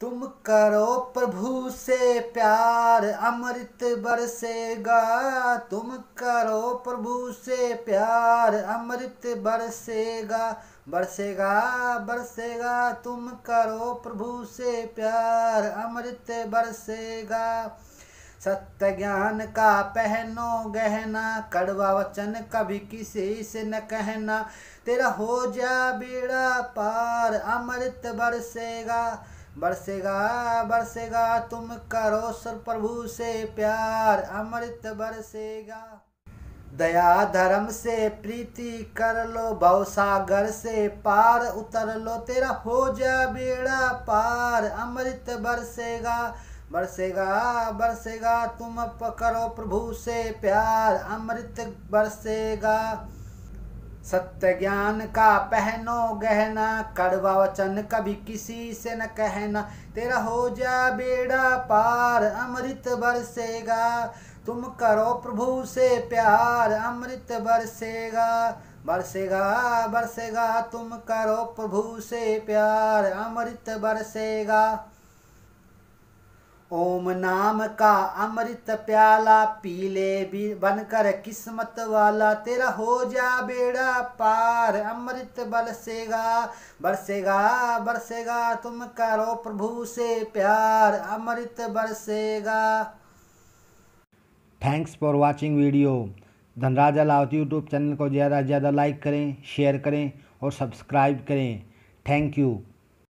तुम करो प्रभु से प्यार अमृत बरसेगा तुम करो प्रभु से प्यार अमृत बरसेगा बरसेगा बरसेगा तुम करो प्रभु से प्यार अमृत बरसेगा सत्य ज्ञान का पहनो गहना कड़वा वचन कभी किसी से न कहना तेरा हो जा बेड़ा पार अमृत बरसेगा बरसेगा बरसेगा तुम करो सर प्रभु से प्यार अमृत बरसेगा दया धर्म से प्रीति कर लो सागर से पार उतर लो तेरा हो जा बेड़ा पार अमृत बरसेगा बरसेगा बरसेगा तुम पकड़ो प्रभु से प्यार अमृत बरसेगा सत्य ज्ञान का पहनो गहना कड़वा वचन कभी किसी से न कहना तेरा हो जा बेड़ा पार अमृत बरसेगा तुम करो प्रभु से प्यार अमृत बरसेगा बरसेगा बरसेगा तुम करो प्रभु से प्यार अमृत बरसेगा ओम नाम का अमृत प्याला पीले भी बनकर किस्मत वाला तेरा हो जा बेड़ा पार अमृत बरसेगा बरसेगा बरसेगा तुम करो प्रभु से प्यार अमृत बरसेगा thanks for watching video Dhanraja Lavat YouTube channel को ज़्यादा से ज़्यादा लाइक करें शेयर करें और सब्सक्राइब करें थैंक यू